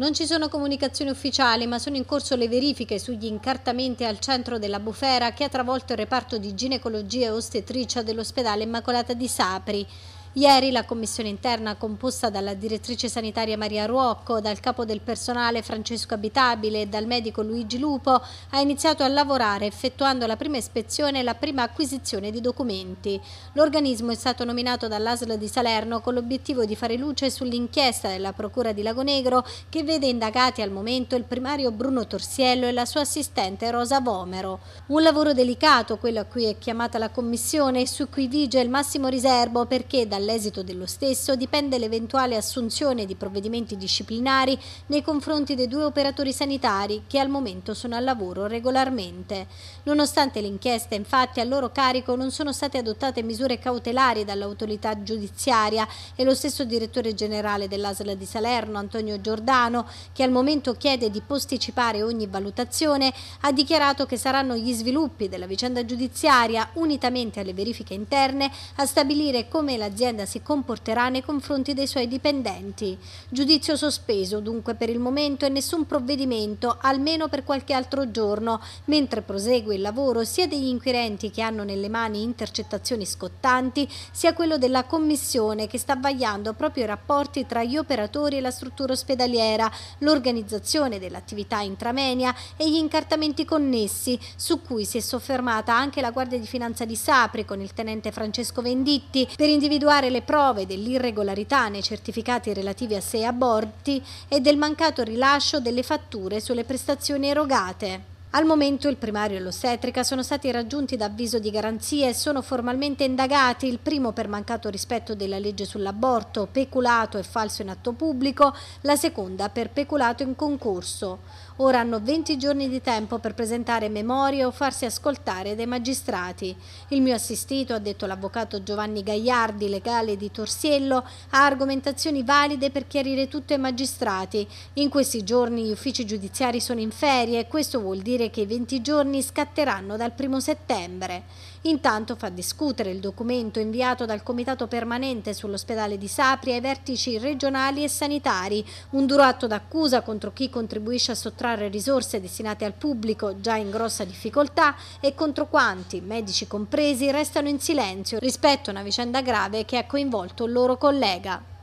Non ci sono comunicazioni ufficiali, ma sono in corso le verifiche sugli incartamenti al centro della bufera che ha travolto il reparto di ginecologia e ostetricia dell'ospedale Immacolata di Sapri. Ieri la commissione interna, composta dalla direttrice sanitaria Maria Ruocco, dal capo del personale Francesco Abitabile e dal medico Luigi Lupo, ha iniziato a lavorare effettuando la prima ispezione e la prima acquisizione di documenti. L'organismo è stato nominato dall'ASL di Salerno con l'obiettivo di fare luce sull'inchiesta della Procura di Lagonegro che vede indagati al momento il primario Bruno Torsiello e la sua assistente Rosa Vomero. Un lavoro delicato, quello a cui è chiamata la commissione e su cui vige il massimo riservo perché dal dall'esito dello stesso dipende l'eventuale assunzione di provvedimenti disciplinari nei confronti dei due operatori sanitari che al momento sono al lavoro regolarmente. Nonostante l'inchiesta, infatti, a loro carico non sono state adottate misure cautelari dall'autorità giudiziaria e lo stesso direttore generale dell'ASL di Salerno, Antonio Giordano, che al momento chiede di posticipare ogni valutazione, ha dichiarato che saranno gli sviluppi della vicenda giudiziaria, unitamente alle verifiche interne, a stabilire come l'azienda l'azienda si comporterà nei confronti dei suoi dipendenti. Giudizio sospeso dunque per il momento e nessun provvedimento, almeno per qualche altro giorno, mentre prosegue il lavoro sia degli inquirenti che hanno nelle mani intercettazioni scottanti, sia quello della Commissione che sta vagliando proprio i rapporti tra gli operatori e la struttura ospedaliera, l'organizzazione dell'attività intramenia e gli incartamenti connessi, su cui si è soffermata anche la Guardia di Finanza di Sapri con il tenente Francesco Venditti per individuare rilevare le prove dell'irregolarità nei certificati relativi a sei aborti e del mancato rilascio delle fatture sulle prestazioni erogate. Al momento il primario e l'ostetrica sono stati raggiunti da avviso di garanzia e sono formalmente indagati, il primo per mancato rispetto della legge sull'aborto, peculato e falso in atto pubblico, la seconda per peculato in concorso. Ora hanno 20 giorni di tempo per presentare memorie o farsi ascoltare dai magistrati. Il mio assistito, ha detto l'avvocato Giovanni Gagliardi, legale di Torsiello, ha argomentazioni valide per chiarire tutto ai magistrati. In questi giorni gli uffici giudiziari sono in ferie e questo vuol dire che i 20 giorni scatteranno dal primo settembre. Intanto fa discutere il documento inviato dal Comitato Permanente sull'ospedale di Sapri ai vertici regionali e sanitari, un duro atto d'accusa contro chi contribuisce a sottrarre risorse destinate al pubblico già in grossa difficoltà e contro quanti, medici compresi, restano in silenzio rispetto a una vicenda grave che ha coinvolto il loro collega.